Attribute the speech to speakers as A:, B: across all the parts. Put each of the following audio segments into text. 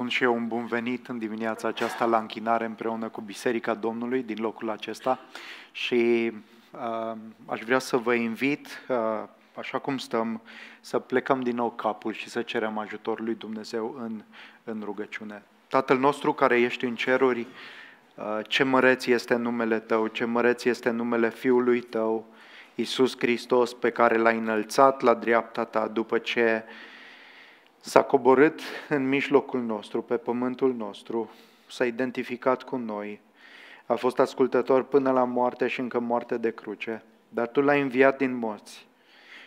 A: spun și eu un bun venit în dimineața aceasta la închinare împreună cu Biserica Domnului din locul acesta și uh, aș vrea să vă invit, uh, așa cum stăm, să plecăm din nou capul și să cerem ajutorul lui Dumnezeu în, în rugăciune. Tatăl nostru care ești în ceruri, uh, ce măreț este numele Tău, ce măreț este numele Fiului Tău, Iisus Hristos pe care l-ai înălțat la dreapta Ta după ce S-a coborât în mijlocul nostru, pe pământul nostru, s-a identificat cu noi, a fost ascultător până la moarte și încă moarte de cruce, dar Tu l-ai înviat din morți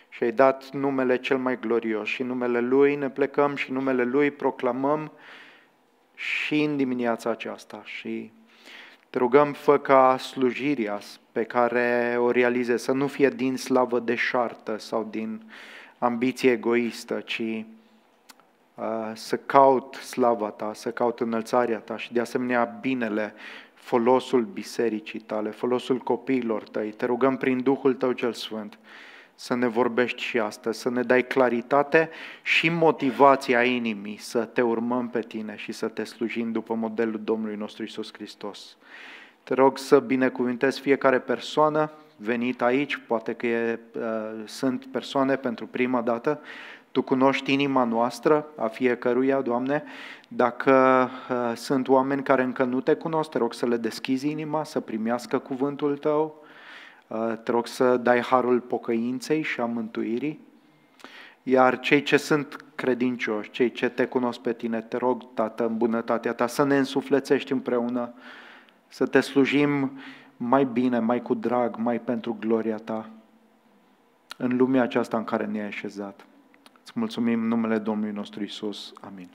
A: și ai dat numele cel mai glorios și numele Lui ne plecăm și numele Lui proclamăm și în dimineața aceasta și te rugăm, fă ca slujirea pe care o realize să nu fie din slavă deșartă sau din ambiție egoistă, ci să caut slava ta, să caut înălțarea ta și de asemenea binele, folosul bisericii tale, folosul copiilor tăi. Te rugăm prin Duhul tău cel Sfânt să ne vorbești și astăzi, să ne dai claritate și motivația inimii să te urmăm pe tine și să te slujim după modelul Domnului nostru Isus Hristos. Te rog să binecuvintezi fiecare persoană venit aici, poate că e, uh, sunt persoane pentru prima dată, tu cunoști inima noastră, a fiecăruia, Doamne, dacă uh, sunt oameni care încă nu te cunosc, te rog să le deschizi inima, să primească cuvântul Tău, uh, te rog să dai harul pocăinței și a mântuirii, iar cei ce sunt credincioși, cei ce te cunosc pe tine, te rog, Tată, în bunătatea ta, să ne însuflețești împreună, să te slujim mai bine, mai cu drag, mai pentru gloria ta, în lumea aceasta în care ne-ai așezat. Îți mulțumim în numele Domnului nostru Isus. Amin.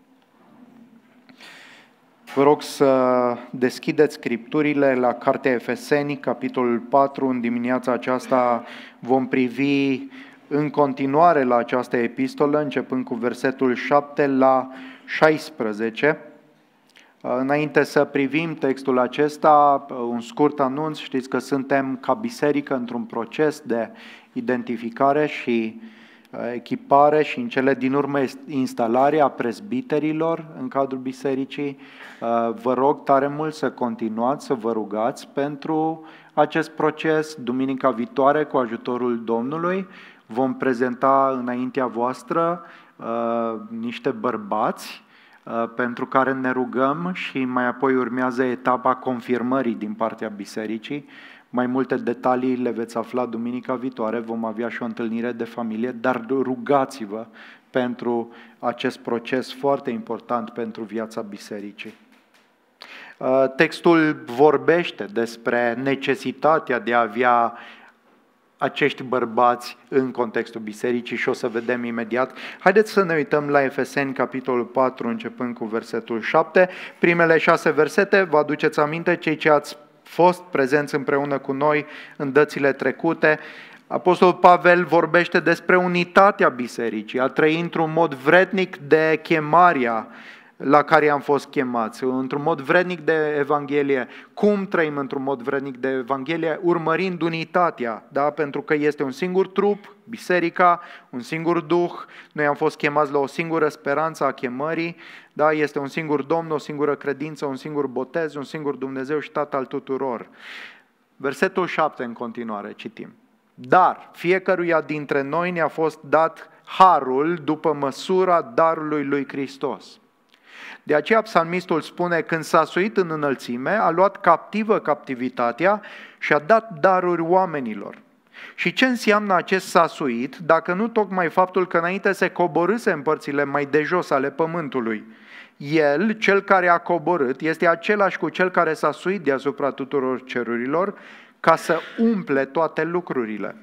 A: Vă rog să deschideți scripturile la Cartea Efeseni, capitolul 4. În dimineața aceasta vom privi în continuare la această epistolă, începând cu versetul 7 la 16. Înainte să privim textul acesta, un scurt anunț, știți că suntem ca biserică într-un proces de identificare și uh, echipare și în cele din urmă instalarea prezbiterilor în cadrul bisericii. Uh, vă rog tare mult să continuați, să vă rugați pentru acest proces. Duminica viitoare, cu ajutorul Domnului, vom prezenta înaintea voastră uh, niște bărbați uh, pentru care ne rugăm și mai apoi urmează etapa confirmării din partea bisericii mai multe detalii le veți afla duminica viitoare, vom avea și o întâlnire de familie, dar rugați-vă pentru acest proces foarte important pentru viața bisericii. Uh, textul vorbește despre necesitatea de a avea acești bărbați în contextul bisericii și o să vedem imediat. Haideți să ne uităm la Efeseni, capitolul 4, începând cu versetul 7. Primele șase versete, vă aduceți aminte, cei ce ați fost prezenți împreună cu noi în dățile trecute. Apostol Pavel vorbește despre unitatea bisericii, a trăi într-un mod vrednic de chemarea la care am fost chemați, într-un mod vrednic de Evanghelie. Cum trăim într-un mod vrednic de Evanghelie? Urmărind unitatea, da? pentru că este un singur trup, biserica, un singur duh, noi am fost chemați la o singură speranță a chemării, da, este un singur Domn, o singură credință, un singur botez, un singur Dumnezeu și Tatăl al tuturor. Versetul 7 în continuare citim. Dar fiecăruia dintre noi ne-a fost dat harul după măsura darului lui Hristos. De aceea psalmistul spune, când s-a suit în înălțime, a luat captivă captivitatea și a dat daruri oamenilor. Și ce înseamnă acest sasuit, dacă nu tocmai faptul că înainte se coborâse în părțile mai de jos ale pământului? El, cel care a coborât, este același cu cel care s-a suit deasupra tuturor cerurilor ca să umple toate lucrurile.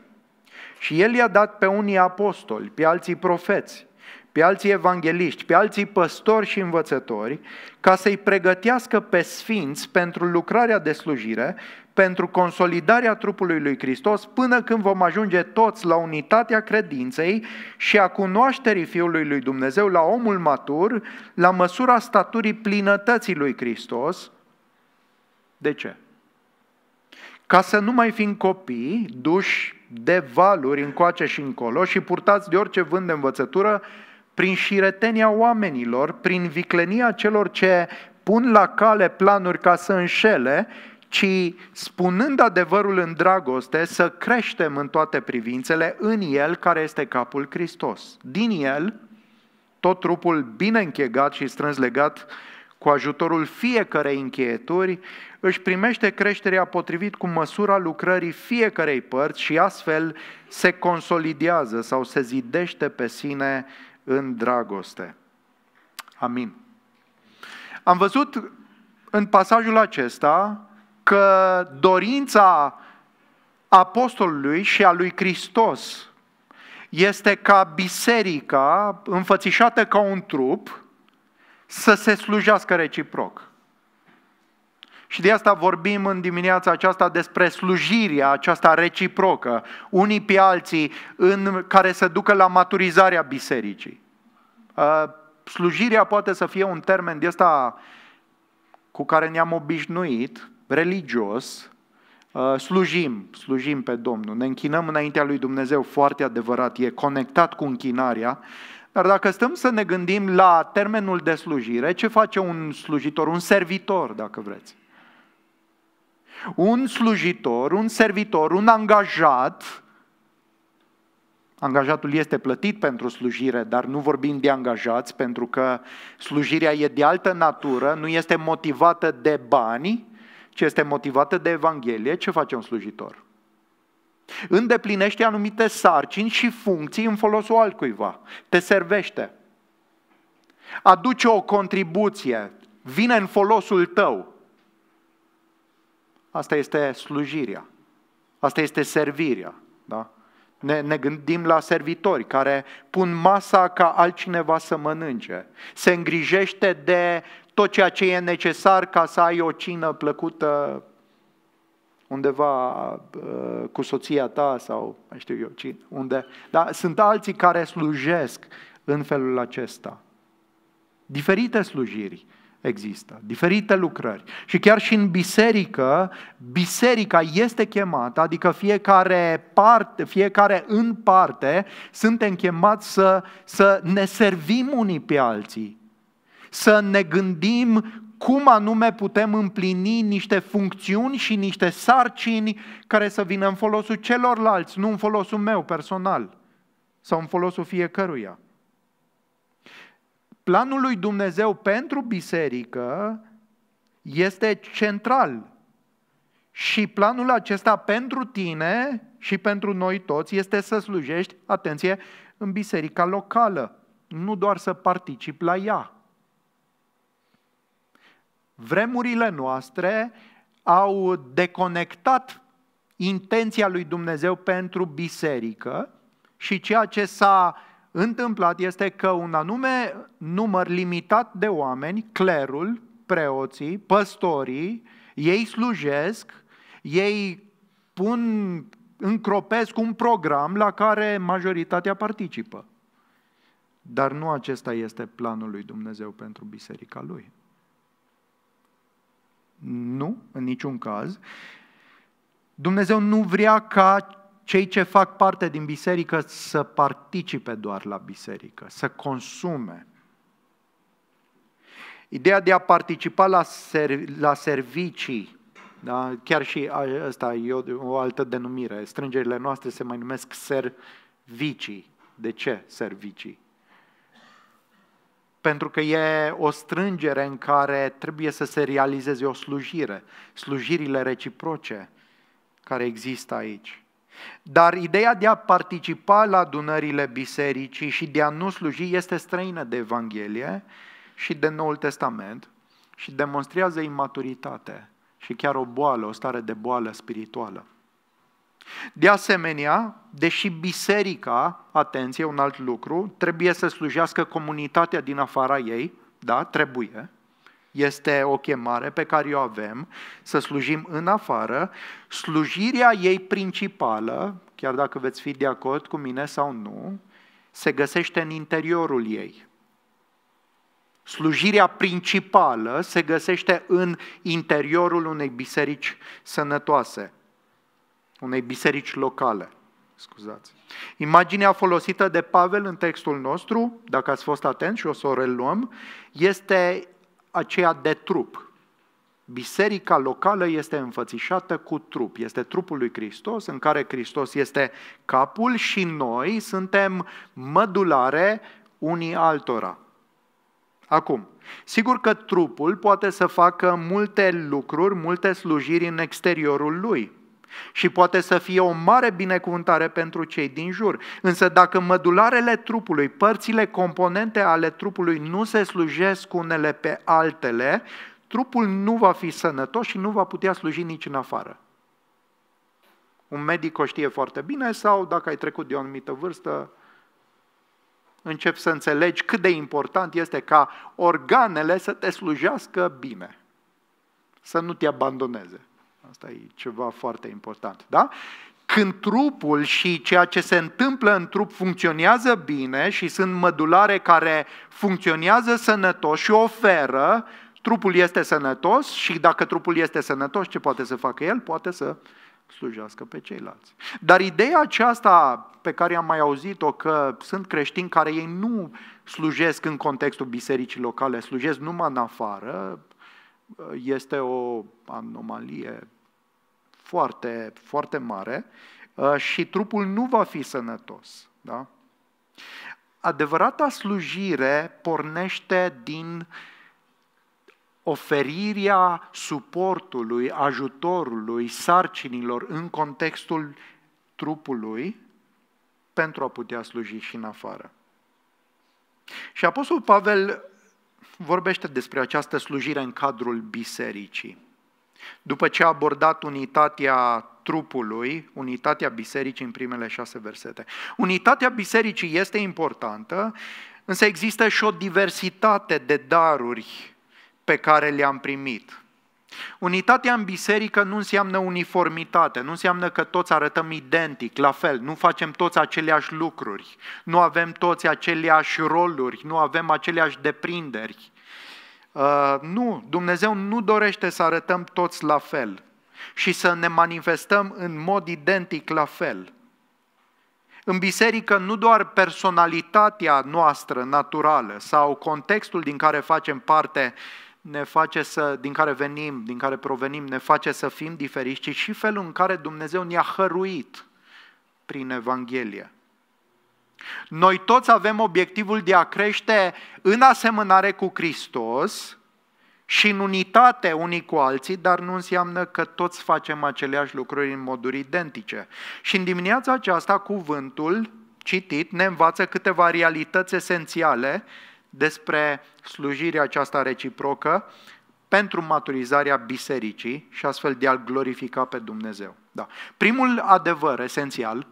A: Și El i-a dat pe unii apostoli, pe alții profeți, pe alții evangeliști, pe alții păstori și învățători, ca să-i pregătească pe sfinți pentru lucrarea de slujire, pentru consolidarea trupului lui Hristos, până când vom ajunge toți la unitatea credinței și a cunoașterii Fiului lui Dumnezeu, la omul matur, la măsura staturii plinătății lui Hristos. De ce? Ca să nu mai fim copii duși de valuri încoace și încolo și purtați de orice vânt de învățătură prin șiretenia oamenilor, prin viclenia celor ce pun la cale planuri ca să înșele, ci spunând adevărul în dragoste, să creștem în toate privințele în El care este capul Hristos. Din El, tot trupul bine închegat și strâns legat cu ajutorul fiecarei încheieturi, își primește creșterea potrivit cu măsura lucrării fiecarei părți și astfel se consolidează sau se zidește pe sine în dragoste. Amin. Am văzut în pasajul acesta că dorința apostolului și a lui Hristos este ca biserica înfățișată ca un trup să se slujească reciproc. Și de asta vorbim în dimineața aceasta despre slujirea aceasta reciprocă, unii pe alții, în care se ducă la maturizarea bisericii. Uh, slujirea poate să fie un termen de asta cu care ne-am obișnuit, religios, uh, slujim, slujim pe Domnul, ne închinăm înaintea lui Dumnezeu, foarte adevărat, e conectat cu închinarea, dar dacă stăm să ne gândim la termenul de slujire, ce face un slujitor, un servitor, dacă vreți? un slujitor, un servitor, un angajat, angajatul este plătit pentru slujire, dar nu vorbim de angajați pentru că slujirea e de altă natură, nu este motivată de bani, ci este motivată de Evanghelie. Ce face un slujitor? Îndeplinește anumite sarcini și funcții în folosul altcuiva. Te servește. Aduce o contribuție. Vine în folosul tău. Asta este slujirea. Asta este servirea. Da? Ne, ne gândim la servitori care pun masa ca altcineva să mănânce. Se îngrijește de tot ceea ce e necesar ca să ai o cină plăcută undeva uh, cu soția ta sau mai știu eu cine, unde. Dar sunt alții care slujesc în felul acesta. Diferite slujiri există, diferite lucrări. Și chiar și în biserică, biserica este chemată, adică fiecare, parte, fiecare în parte, suntem chemați să, să ne servim unii pe alții, să ne gândim cum anume putem împlini niște funcțiuni și niște sarcini care să vină în folosul celorlalți, nu în folosul meu personal sau în folosul fiecăruia. Planul lui Dumnezeu pentru biserică este central. Și planul acesta pentru tine și pentru noi toți este să slujești, atenție, în biserica locală, nu doar să participi la ea. Vremurile noastre au deconectat intenția lui Dumnezeu pentru biserică și ceea ce s-a întâmplat este că un anume număr limitat de oameni, clerul, preoții, păstorii, ei slujesc, ei pun, încropesc un program la care majoritatea participă. Dar nu acesta este planul lui Dumnezeu pentru biserica lui. Nu, în niciun caz. Dumnezeu nu vrea ca cei ce fac parte din biserică să participe doar la biserică, să consume. Ideea de a participa la, serv- la servicii, da? chiar și asta e o, o altă denumire, strângerile noastre se mai numesc servicii. De ce servicii? Pentru că e o strângere în care trebuie să se realizeze o slujire, slujirile reciproce care există aici. Dar ideea de a participa la adunările bisericii și de a nu sluji este străină de Evanghelie și de Noul Testament și demonstrează imaturitate și chiar o boală, o stare de boală spirituală. De asemenea, deși biserica, atenție, un alt lucru, trebuie să slujească comunitatea din afara ei, da, trebuie, este o chemare pe care o avem să slujim în afară. Slujirea ei principală, chiar dacă veți fi de acord cu mine sau nu, se găsește în interiorul ei. Slujirea principală se găsește în interiorul unei biserici sănătoase, unei biserici locale. Scuzați. Imaginea folosită de Pavel în textul nostru, dacă ați fost atenți și o să o reluăm, este aceea de trup. Biserica locală este înfățișată cu trup, este trupul lui Hristos, în care Hristos este capul și noi suntem mădulare unii altora. Acum, sigur că trupul poate să facă multe lucruri, multe slujiri în exteriorul lui și poate să fie o mare binecuvântare pentru cei din jur. Însă dacă mădularele trupului, părțile componente ale trupului nu se slujesc unele pe altele, trupul nu va fi sănătos și nu va putea sluji nici în afară. Un medic o știe foarte bine sau dacă ai trecut de o anumită vârstă, încep să înțelegi cât de important este ca organele să te slujească bine, să nu te abandoneze. Asta e ceva foarte important, da? Când trupul și ceea ce se întâmplă în trup funcționează bine și sunt mădulare care funcționează sănătos și oferă, trupul este sănătos și dacă trupul este sănătos, ce poate să facă el? Poate să slujească pe ceilalți. Dar ideea aceasta pe care am mai auzit-o că sunt creștini care ei nu slujesc în contextul bisericii locale, slujesc numai în afară, este o anomalie foarte, foarte mare uh, și trupul nu va fi sănătos. Da? Adevărata slujire pornește din oferirea suportului, ajutorului, sarcinilor în contextul trupului pentru a putea sluji și în afară. Și Apostol Pavel vorbește despre această slujire în cadrul bisericii după ce a abordat unitatea trupului, unitatea bisericii în primele șase versete. Unitatea bisericii este importantă, însă există și o diversitate de daruri pe care le-am primit. Unitatea în biserică nu înseamnă uniformitate, nu înseamnă că toți arătăm identic, la fel, nu facem toți aceleași lucruri, nu avem toți aceleași roluri, nu avem aceleași deprinderi. Uh, nu, Dumnezeu nu dorește să arătăm toți la fel și să ne manifestăm în mod identic la fel. În biserică nu doar personalitatea noastră naturală sau contextul din care facem parte ne face să, din care venim, din care provenim, ne face să fim diferiți, ci și felul în care Dumnezeu ne-a hăruit prin Evanghelie. Noi toți avem obiectivul de a crește în asemănare cu Hristos și în unitate unii cu alții, dar nu înseamnă că toți facem aceleași lucruri în moduri identice. Și în dimineața aceasta, cuvântul citit ne învață câteva realități esențiale despre slujirea aceasta reciprocă pentru maturizarea bisericii și astfel de a-L glorifica pe Dumnezeu. Da. Primul adevăr esențial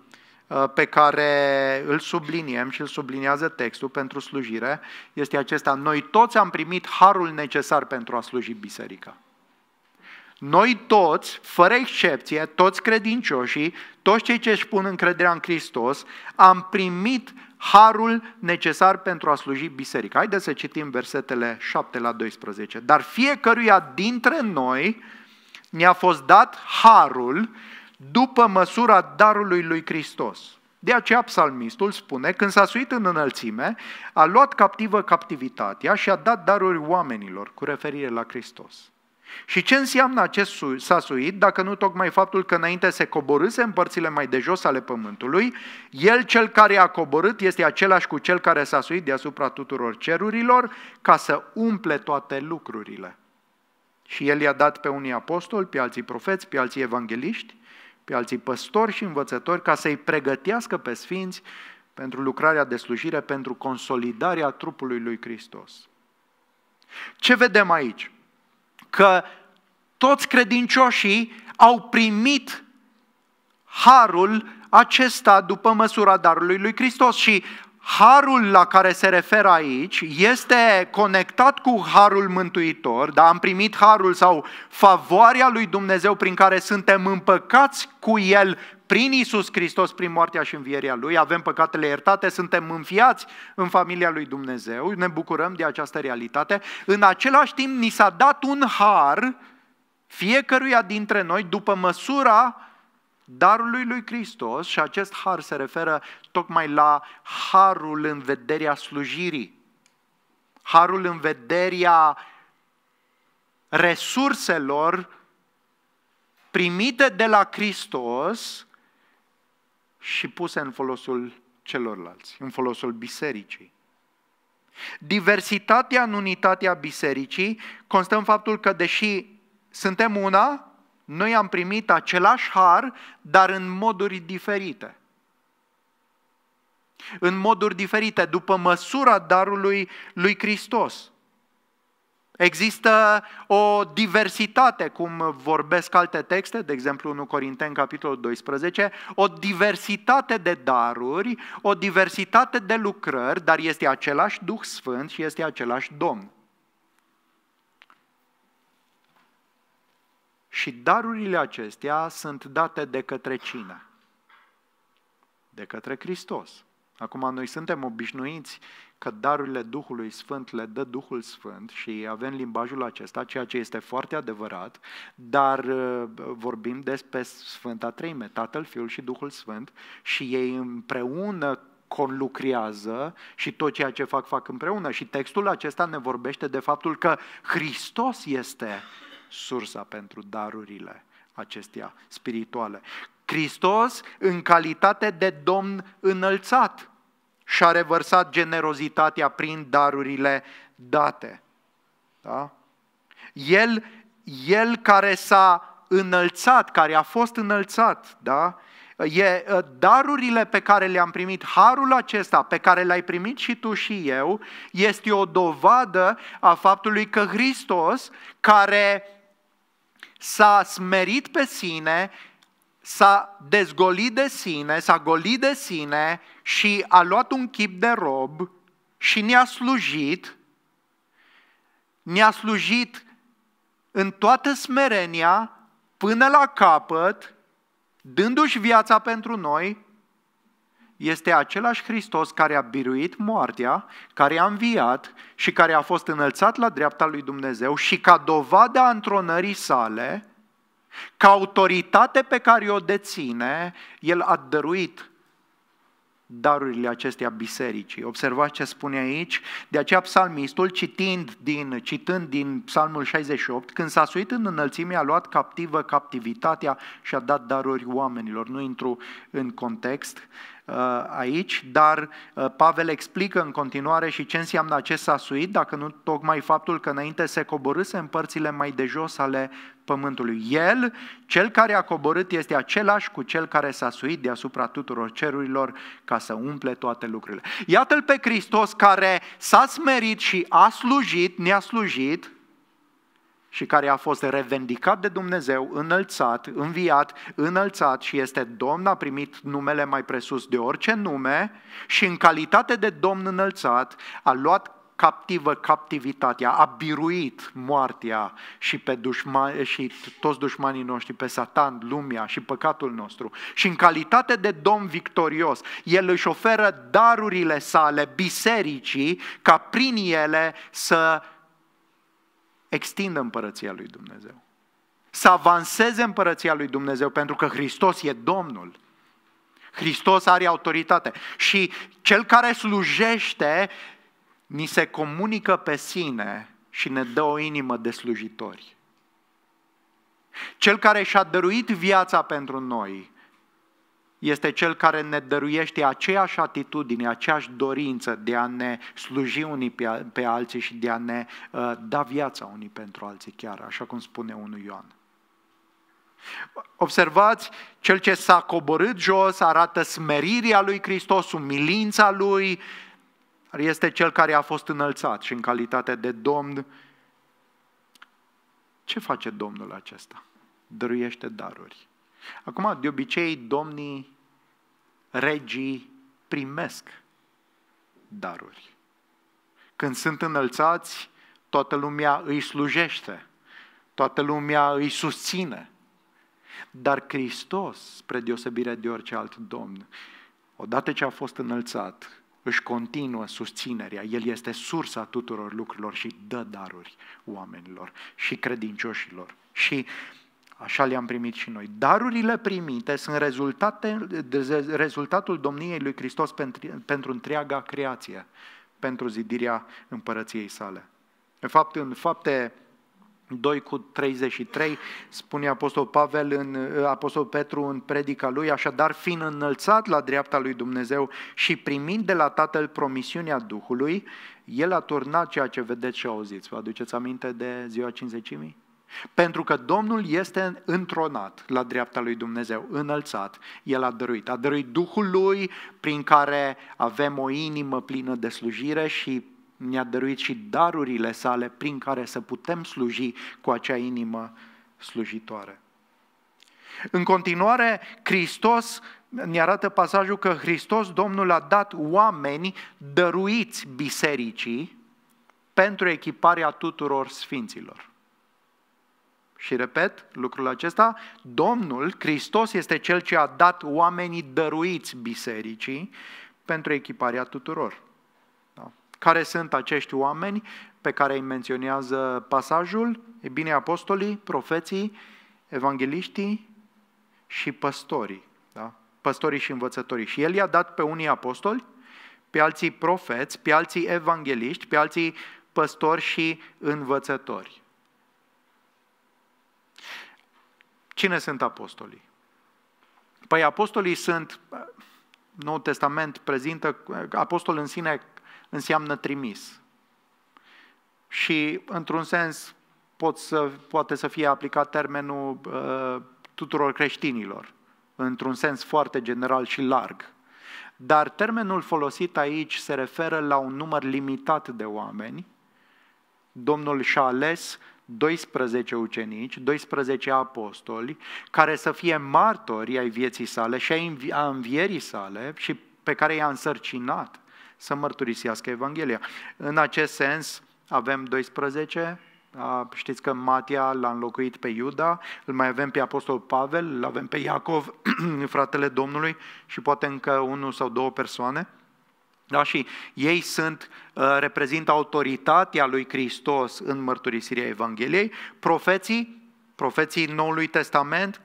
A: Uh, pe care îl subliniem și îl subliniază textul pentru slujire este acesta. Noi toți am primit harul necesar pentru a sluji biserica. Noi toți, fără excepție, toți credincioșii, toți cei ce își pun încrederea în Hristos, am primit harul necesar pentru a sluji biserica. Haideți să citim versetele 7 la 12. Dar fiecăruia dintre noi ne-a fost dat harul după măsura darului lui Hristos. De aceea psalmistul spune, când s-a suit în înălțime, a luat captivă captivitatea și a dat daruri oamenilor cu referire la Hristos. Și ce înseamnă acest s-a suit, dacă nu tocmai faptul că înainte se coborâse în părțile mai de jos ale pământului, el cel care a coborât este același cu cel care s-a suit deasupra tuturor cerurilor ca să umple toate lucrurile. Și el i-a dat pe unii apostoli, pe alții profeți, pe alții evangeliști, pe alții păstori și învățători ca să-i pregătească pe sfinți pentru lucrarea de slujire, pentru consolidarea trupului lui Hristos. Ce vedem aici? Că toți credincioșii au primit harul acesta după măsura darului lui Hristos și harul la care se referă aici este conectat cu harul mântuitor, dar am primit harul sau favoarea lui Dumnezeu prin care suntem împăcați cu el prin Isus Hristos, prin moartea și învierea Lui, avem păcatele iertate, suntem înfiați în familia Lui Dumnezeu, ne bucurăm de această realitate. În același timp, ni s-a dat un har fiecăruia dintre noi după măsura Darului lui Hristos și acest har se referă tocmai la harul în vederea slujirii, harul în vederea resurselor primite de la Hristos și puse în folosul celorlalți, în folosul bisericii. Diversitatea în unitatea bisericii constă în faptul că, deși suntem una, noi am primit același har, dar în moduri diferite. În moduri diferite, după măsura darului lui Hristos. Există o diversitate, cum vorbesc alte texte, de exemplu 1 Corinteni, capitolul 12, o diversitate de daruri, o diversitate de lucrări, dar este același Duh Sfânt și este același Domn. Și darurile acestea sunt date de către cine? De către Hristos. Acum, noi suntem obișnuiți că darurile Duhului Sfânt le dă Duhul Sfânt și avem limbajul acesta, ceea ce este foarte adevărat, dar uh, vorbim despre Sfânta Treime, Tatăl, Fiul și Duhul Sfânt și ei împreună conlucrează și tot ceea ce fac, fac împreună. Și textul acesta ne vorbește de faptul că Hristos este sursa pentru darurile acestea spirituale. Hristos, în calitate de Domn înălțat, și-a revărsat generozitatea prin darurile date. Da? El, el care s-a înălțat, care a fost înălțat, da? E, darurile pe care le-am primit, harul acesta pe care l-ai primit și tu și eu, este o dovadă a faptului că Hristos, care s-a smerit pe sine, s-a dezgolit de sine, s-a golit de sine și a luat un chip de rob și ne-a slujit, ne-a slujit în toată smerenia până la capăt, dându-și viața pentru noi este același Hristos care a biruit moartea, care a înviat și care a fost înălțat la dreapta lui Dumnezeu și ca dovada întronării sale, ca autoritate pe care o deține, el a dăruit darurile acestea bisericii. Observați ce spune aici, de aceea psalmistul, citind din, citând din psalmul 68, când s-a suit în înălțime, a luat captivă captivitatea și a dat daruri oamenilor. Nu intru în context, Uh, aici, dar uh, Pavel explică în continuare și ce înseamnă acest sasuit, dacă nu tocmai faptul că înainte se coborâse în părțile mai de jos ale pământului. El, cel care a coborât, este același cu cel care s-a suit deasupra tuturor cerurilor ca să umple toate lucrurile. Iată-l pe Hristos care s-a smerit și a slujit, ne-a slujit, și care a fost revendicat de Dumnezeu, înălțat, înviat, înălțat și este Domn, a primit numele mai presus de orice nume și în calitate de Domn înălțat a luat captivă captivitatea, a biruit moartea și, pe dușma, și toți dușmanii noștri, pe Satan, lumea și păcatul nostru. Și în calitate de domn victorios, el își oferă darurile sale bisericii ca prin ele să extindă împărăția lui Dumnezeu. Să avanseze împărăția lui Dumnezeu pentru că Hristos e Domnul. Hristos are autoritate și cel care slujește ni se comunică pe sine și ne dă o inimă de slujitori. Cel care și-a dăruit viața pentru noi este cel care ne dăruiește aceeași atitudine, aceeași dorință de a ne sluji unii pe, pe alții și de a ne uh, da viața unii pentru alții chiar, așa cum spune unul Ioan. Observați, cel ce s-a coborât jos arată smerirea lui Hristos, umilința lui, este cel care a fost înălțat și în calitate de Domn. Ce face Domnul acesta? Dăruiește daruri Acum, de obicei, domnii, regii primesc daruri. Când sunt înălțați, toată lumea îi slujește, toată lumea îi susține. Dar Hristos, spre deosebire de orice alt domn, odată ce a fost înălțat, își continuă susținerea. El este sursa tuturor lucrurilor și dă daruri oamenilor și credincioșilor. Și Așa le-am primit și noi. Darurile primite sunt rezultate, rezultatul domniei lui Hristos pentru, pentru întreaga creație, pentru zidirea împărăției sale. În fapt, în fapte 2 cu 33 spune Apostol Pavel în Apostol Petru în predica lui, așadar fiind înălțat la dreapta lui Dumnezeu și primind de la Tatăl promisiunea Duhului, el a turnat ceea ce vedeți și auziți. Vă aduceți aminte de ziua cinzecimii? Pentru că Domnul este întronat la dreapta lui Dumnezeu, înălțat, El a dăruit. A dăruit Duhul Lui prin care avem o inimă plină de slujire și ne-a dăruit și darurile sale prin care să putem sluji cu acea inimă slujitoare. În continuare, Hristos ne arată pasajul că Hristos Domnul a dat oameni dăruiți bisericii pentru echiparea tuturor sfinților și repet lucrul acesta, Domnul Hristos este Cel ce a dat oamenii dăruiți bisericii pentru echiparea tuturor. Da? Care sunt acești oameni pe care îi menționează pasajul? E bine, apostolii, profeții, evangeliștii și păstorii. Da? Păstorii și învățătorii. Și El i-a dat pe unii apostoli, pe alții profeți, pe alții evangeliști, pe alții păstori și învățători. Cine sunt apostolii? Păi apostolii sunt, Noul Testament prezintă, apostol în sine înseamnă trimis. Și, într-un sens, pot să, poate să fie aplicat termenul uh, tuturor creștinilor, într-un sens foarte general și larg. Dar termenul folosit aici se referă la un număr limitat de oameni. Domnul și-a ales 12 ucenici, 12 apostoli, care să fie martori ai vieții sale și a învierii sale și pe care i-a însărcinat să mărturisească Evanghelia. În acest sens avem 12 Știți că Matia l-a înlocuit pe Iuda, îl mai avem pe Apostol Pavel, îl avem pe Iacov, fratele Domnului și poate încă unul sau două persoane. Da? Și ei sunt, uh, reprezintă autoritatea lui Hristos în mărturisirea Evangheliei. Profeții, profeții Noului Testament,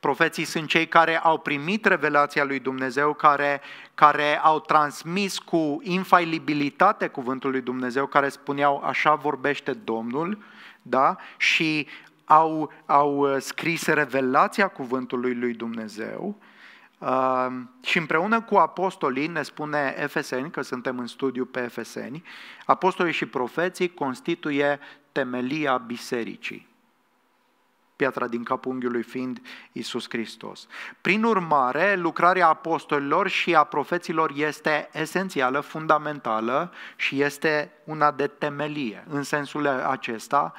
A: profeții sunt cei care au primit revelația lui Dumnezeu, care, care au transmis cu infailibilitate cuvântul lui Dumnezeu, care spuneau așa vorbește Domnul, da? Și au, au uh, scris revelația cuvântului lui Dumnezeu și împreună cu apostolii, ne spune Efeseni, că suntem în studiu pe Efeseni, apostolii și profeții constituie temelia bisericii. Piatra din capul unghiului fiind Isus Hristos. Prin urmare, lucrarea apostolilor și a profeților este esențială, fundamentală și este una de temelie. În sensul acesta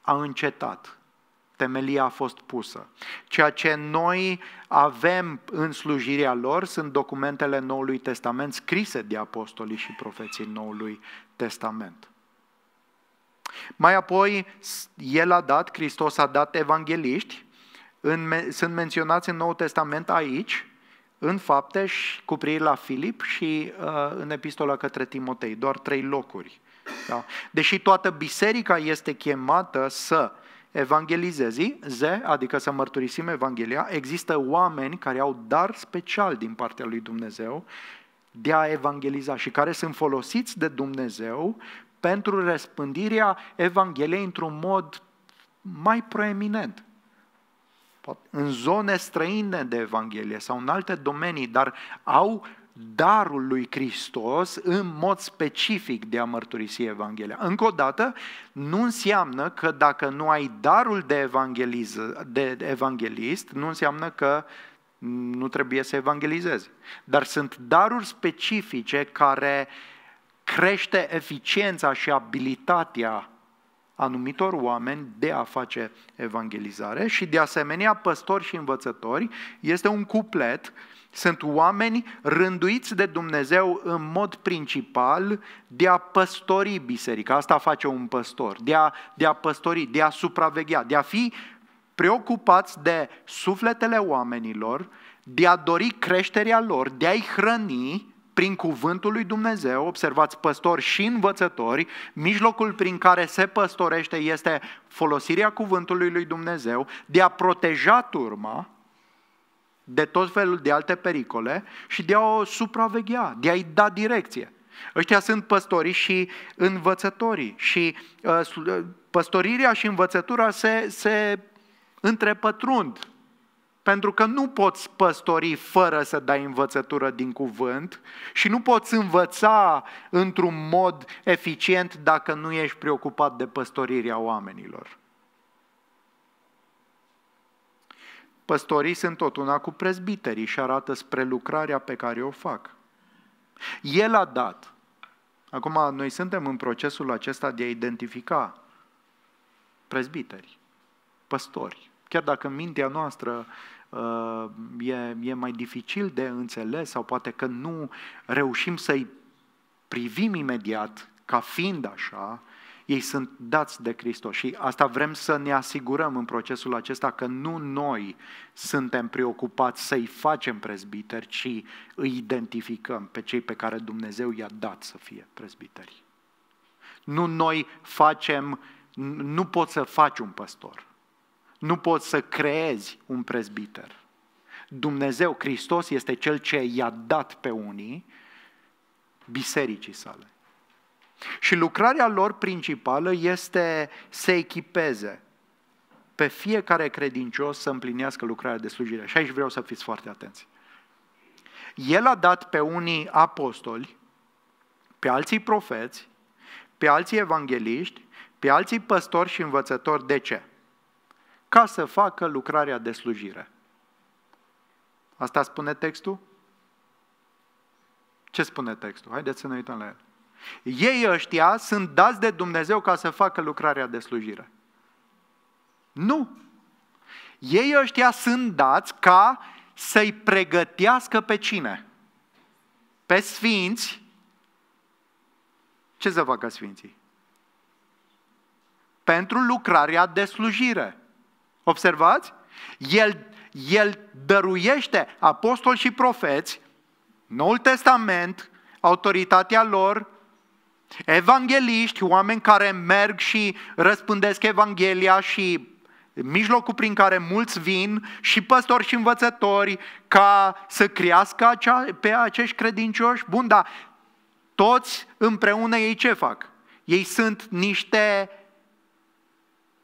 A: a încetat temelia a fost pusă. Ceea ce noi avem în slujirea lor sunt documentele Noului Testament scrise de apostolii și profeții Noului Testament. Mai apoi, el a dat, Hristos a dat evangeliști, în, sunt menționați în Noul Testament aici, în fapte și cu privire la Filip și uh, în epistola către Timotei, doar trei locuri. Da? Deși toată biserica este chemată să evangelizezi, ze, adică să mărturisim Evanghelia, există oameni care au dar special din partea lui Dumnezeu de a evangeliza și care sunt folosiți de Dumnezeu pentru răspândirea Evangheliei într-un mod mai proeminent. În zone străine de Evanghelie sau în alte domenii, dar au darul lui Hristos în mod specific de a mărturisi Evanghelia. Încă o dată, nu înseamnă că dacă nu ai darul de, de evanghelist, nu înseamnă că nu trebuie să evangelizezi. Dar sunt daruri specifice care crește eficiența și abilitatea anumitor oameni de a face evangelizare și de asemenea păstori și învățători este un cuplet, sunt oameni rânduiți de Dumnezeu în mod principal de a păstori biserica. Asta face un păstor, de a, de a păstori, de a supraveghea, de a fi preocupați de sufletele oamenilor, de a dori creșterea lor, de a-i hrăni prin cuvântul lui Dumnezeu, observați păstori și învățători, mijlocul prin care se păstorește este folosirea cuvântului lui Dumnezeu de a proteja turma de tot felul de alte pericole și de a o supraveghea, de a-i da direcție. Ăștia sunt păstorii și învățătorii și uh, uh, păstorirea și învățătura se, se întrepătrund pentru că nu poți păstori fără să dai învățătură din cuvânt și nu poți învăța într-un mod eficient dacă nu ești preocupat de păstorirea oamenilor. Păstorii sunt tot una cu prezbiterii și arată spre lucrarea pe care o fac. El a dat. Acum, noi suntem în procesul acesta de a identifica prezbiterii, păstorii. Chiar dacă mintea noastră uh, e, e mai dificil de înțeles sau poate că nu reușim să-i privim imediat ca fiind așa, ei sunt dați de Hristos și asta vrem să ne asigurăm în procesul acesta că nu noi suntem preocupați să-i facem prezbiteri, ci îi identificăm pe cei pe care Dumnezeu i-a dat să fie prezbiteri. Nu noi facem, nu poți să faci un păstor. Nu poți să creezi un prezbiter. Dumnezeu, Hristos, este Cel ce i-a dat pe unii bisericii sale. Și lucrarea lor principală este să echipeze pe fiecare credincios să împlinească lucrarea de slujire. Și aici vreau să fiți foarte atenți. El a dat pe unii apostoli, pe alții profeți, pe alții evangeliști, pe alții păstori și învățători. De ce? ca să facă lucrarea de slujire. Asta spune textul? Ce spune textul? Haideți să ne uităm la el. Ei ăștia sunt dați de Dumnezeu ca să facă lucrarea de slujire. Nu! Ei ăștia sunt dați ca să-i pregătească pe cine? Pe sfinți. Ce să facă sfinții? Pentru lucrarea de slujire. Observați? El, el dăruiește apostoli și profeți, Noul Testament, autoritatea lor, evangeliști, oameni care merg și răspândesc Evanghelia și mijlocul prin care mulți vin și păstori și învățători ca să crească acea, pe acești credincioși. Bun, dar toți împreună ei ce fac? Ei sunt niște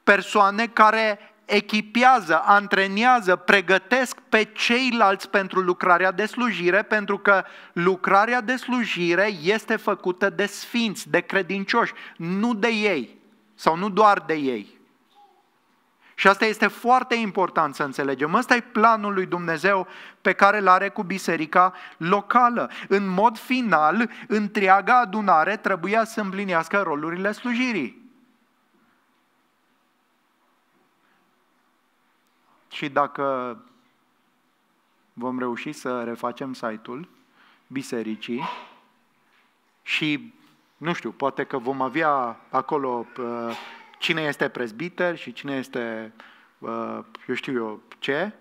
A: persoane care echipează, antrenează, pregătesc pe ceilalți pentru lucrarea de slujire, pentru că lucrarea de slujire este făcută de sfinți, de credincioși, nu de ei sau nu doar de ei. Și asta este foarte important să înțelegem. Ăsta e planul lui Dumnezeu pe care îl are cu biserica locală. În mod final, întreaga adunare trebuia să împlinească rolurile slujirii. și dacă vom reuși să refacem site-ul bisericii și, nu știu, poate că vom avea acolo uh, cine este prezbiter și cine este, uh, eu știu eu, ce,